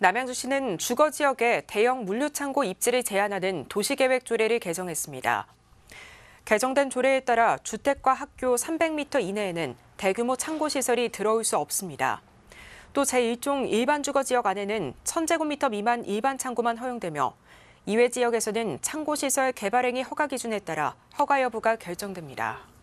남양주 시는 주거 지역에 대형 물류 창고 입지를 제한하는 도시계획 조례를 개정했습니다. 개정된 조례에 따라 주택과 학교 300m 이내에는 대규모 창고 시설이 들어올 수 없습니다. 또 제1종 일반 주거 지역 안에는 1000제곱미터 미만 일반 창고만 허용되며 이외 지역에서는 창고 시설 개발 행위 허가 기준에 따라 허가 여부가 결정됩니다.